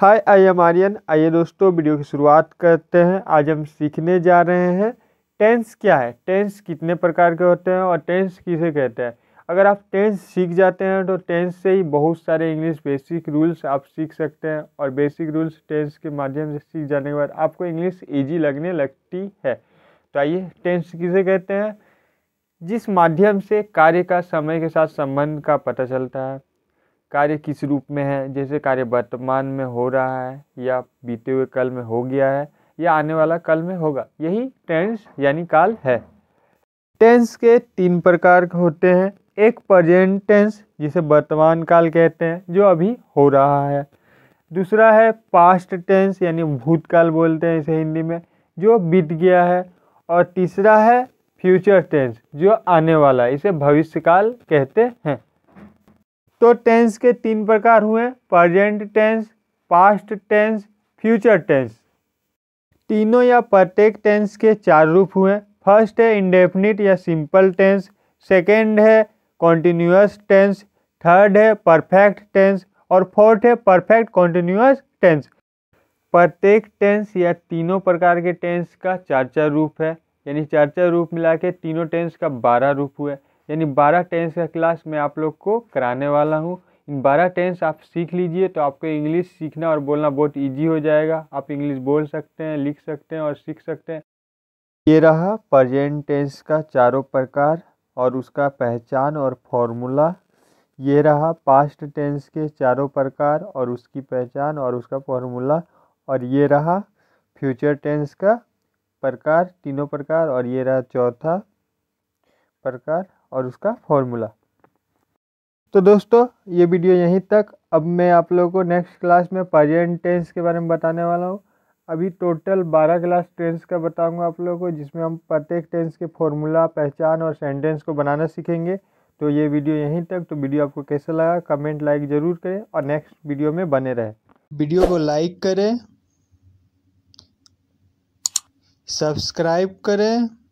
hi I am Aryan आइए दोस्तों video की शुरुआत करते हैं आज हम सीखने जा रहे हैं टेंस क्या है टेंस कितने प्रकार के होते हैं और टेंस किसे कहते हैं अगर आप टेंस सीख जाते हैं तो टेंस से ही बहुत सारे इंग्लिश बेसिक रूल्स आप सीख सकते हैं और बेसिक रूल्स टेंस के माध्यम से सीख जाने के बाद आपको इंग्लिश ईजी लगने लगती है तो आइए टेंस किसे कहते हैं जिस माध्यम से कार्य का समय के साथ संबंध का पता चलता है कार्य किस रूप में है जैसे कार्य वर्तमान में हो रहा है या बीते हुए कल में हो गया है या आने वाला कल में होगा यही टेंस यानी काल है टेंस के तीन प्रकार होते हैं एक प्रजेंट टेंस जिसे वर्तमान काल कहते हैं जो अभी हो रहा है दूसरा है पास्ट टेंस यानी भूतकाल बोलते हैं इसे हिंदी में जो बीत गया है और तीसरा है फ्यूचर टेंस जो आने वाला है इसे भविष्यकाल कहते हैं तो टेंस के तीन प्रकार हुए present tense past tense future tense तीनों या प्रत्येक टेंस के चार रूप हुए फर्स्ट है इंडेफिनिट या सिंपल टेंस सेकेंड है कॉन्टीन्यूस टेंस थर्ड है परफेक्ट टेंस और फोर्थ है परफेक्ट कॉन्टीन्यूस टेंस प्रत्येक टेंस या तीनों प्रकार के टेंस का चार चार रूप है यानी चार चार रूप मिला के तीनों टेंस का बारह रूप हुए यानी बारह टेंस का क्लास मैं आप लोग को कराने वाला हूँ इन बारह टेंस आप सीख लीजिए तो आपको इंग्लिश सीखना और बोलना बहुत ईजी हो जाएगा आप इंग्लिश बोल सकते हैं लिख सकते हैं और सीख सकते हैं ये रहा प्रजेंट टेंस का चारों प्रकार और उसका पहचान और फॉर्मूला ये रहा पास्ट टेंस के चारों प्रकार और उसकी पहचान और उसका फॉर्मूला और ये रहा फ्यूचर टेंस का प्रकार तीनों प्रकार और ये रहा चौथा प्रकार और उसका फॉर्मूला तो दोस्तों ये वीडियो यहीं तक अब मैं आप लोगों को नेक्स्ट क्लास में प्रेजेंट टेंस के बारे में बताने वाला हूँ अभी टोटल बारह क्लास टेंस का बताऊंगा आप लोगों को जिसमें हम प्रत्येक टेंस के फॉर्मूला पहचान और सेंटेंस को बनाना सीखेंगे तो ये वीडियो यहीं तक तो वीडियो आपको कैसा लगा कमेंट लाइक ज़रूर करें और नेक्स्ट वीडियो में बने रहें वीडियो को लाइक करें सब्सक्राइब करें